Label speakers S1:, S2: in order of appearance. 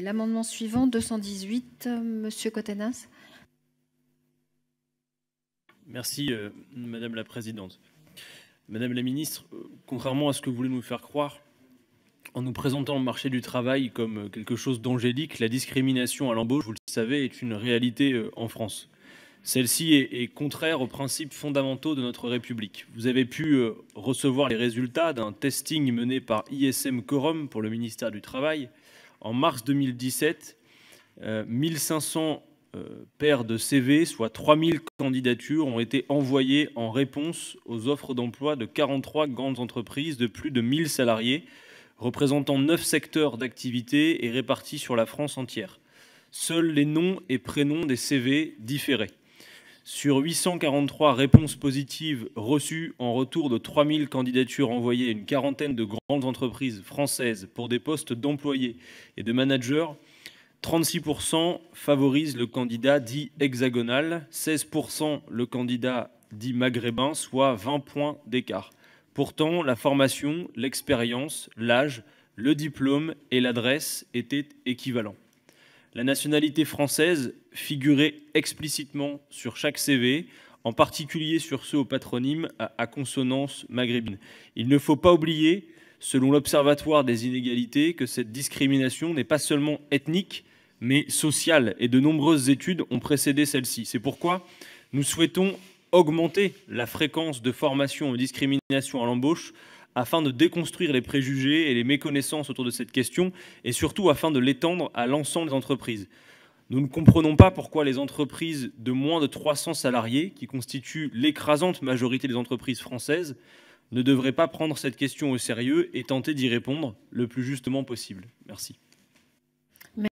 S1: l'amendement suivant, 218, euh, Monsieur Cotenas. Merci, euh, Madame la Présidente. Madame la Ministre, euh, contrairement à ce que vous voulez nous faire croire, en nous présentant le marché du travail comme quelque chose d'angélique, la discrimination à l'embauche, vous le savez, est une réalité en France. Celle-ci est, contraire aux principes fondamentaux de notre République. Vous avez pu recevoir les résultats d'un testing mené par ISM Corum pour le ministère du Travail, en mars 2017, 1500 euh, euh, paires de CV, soit 3000 candidatures, ont été envoyées en réponse aux offres d'emploi de 43 grandes entreprises de plus de 1000 salariés, représentant 9 secteurs d'activité et répartis sur la France entière. Seuls les noms et prénoms des CV différaient. Sur 843 réponses positives reçues en retour de 3000 candidatures envoyées, à une quarantaine de grandes entreprises françaises pour des postes d'employés et de managers, 36% favorisent le candidat dit hexagonal, 16% le candidat dit maghrébin, soit 20 points d'écart. Pourtant, la formation, l'expérience, l'âge, le diplôme et l'adresse étaient équivalents la nationalité française figurait explicitement sur chaque CV, en particulier sur ceux au patronyme à, consonance maghrébine. Il ne faut pas oublier, selon l'Observatoire des inégalités, que cette discrimination n'est pas seulement ethnique, mais sociale, et de nombreuses études ont précédé celle-ci. C'est pourquoi nous souhaitons augmenter la fréquence de formation aux discriminations à l'embauche afin de déconstruire les préjugés et les méconnaissances autour de cette question et surtout afin de l'étendre à l'ensemble des entreprises. Nous ne comprenons pas pourquoi les entreprises de moins de 300 salariés, qui constituent l'écrasante majorité des entreprises françaises, ne devraient pas prendre cette question au sérieux et tenter d'y répondre le plus justement possible. Merci.